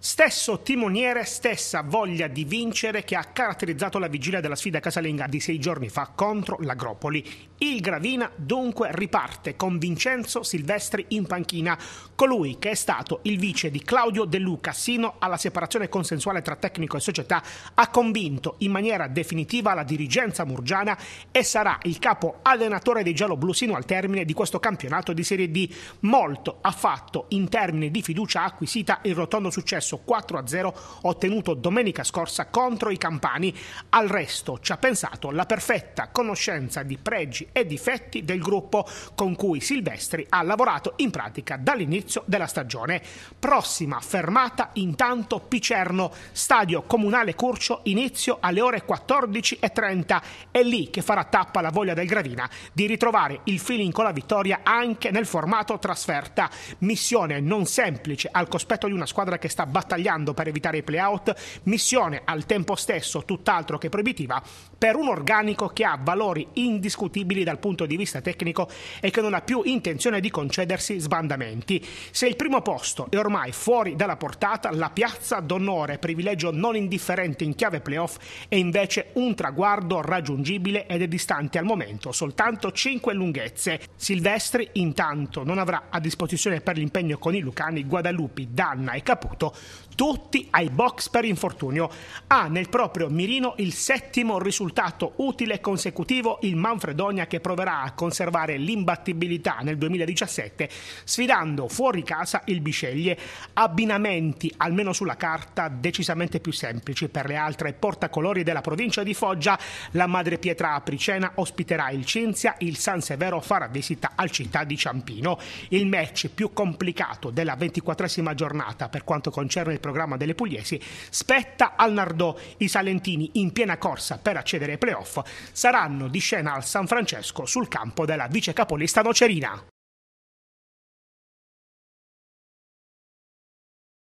Stesso timoniere, stessa voglia di vincere che ha caratterizzato la vigilia della sfida casalinga di sei giorni fa contro l'Agropoli. Il Gravina dunque riparte con Vincenzo Silvestri in panchina, colui che è stato il vice di Claudio De Luca sino alla separazione consensuale tra tecnico e società, ha convinto in maniera definitiva la dirigenza murgiana e sarà il capo allenatore dei gialloblu sino al termine di questo campionato di Serie D. Molto ha fatto in termini di fiducia acquisita il rotondo successo successo 4-0 ottenuto domenica scorsa contro i campani. Al resto ci ha pensato la perfetta conoscenza di pregi e difetti del gruppo con cui Silvestri ha lavorato in pratica dall'inizio della stagione. Prossima fermata intanto Picerno, stadio comunale Curcio, inizio alle ore 14.30. È lì che farà tappa la voglia del Gravina di ritrovare il feeling con la vittoria anche nel formato trasferta. Missione non semplice al cospetto di una squadra che sta battendo battagliando per evitare i playout, missione al tempo stesso tutt'altro che proibitiva per un organico che ha valori indiscutibili dal punto di vista tecnico e che non ha più intenzione di concedersi sbandamenti. Se il primo posto è ormai fuori dalla portata, la piazza d'onore, privilegio non indifferente in chiave playoff, è invece un traguardo raggiungibile ed è distante al momento soltanto 5 lunghezze. Silvestri intanto non avrà a disposizione per l'impegno con i Lucani Guadalupi, Danna e Caputo tutti ai box per infortunio. Ha ah, nel proprio mirino il settimo risultato utile consecutivo il Manfredonia che proverà a conservare l'imbattibilità nel 2017 sfidando fuori casa il Bisceglie. Abbinamenti, almeno sulla carta, decisamente più semplici per le altre portacolori della provincia di Foggia. La Madre Madrepietra Apricena ospiterà il Cinzia, il San Severo farà visita al città di Ciampino. Il match più complicato della ventiquattresima giornata per quanto concerne all'interno del programma delle pugliesi, spetta al Nardò. I salentini in piena corsa per accedere ai playoff saranno di scena al San Francesco sul campo della vice capolista Nocerina.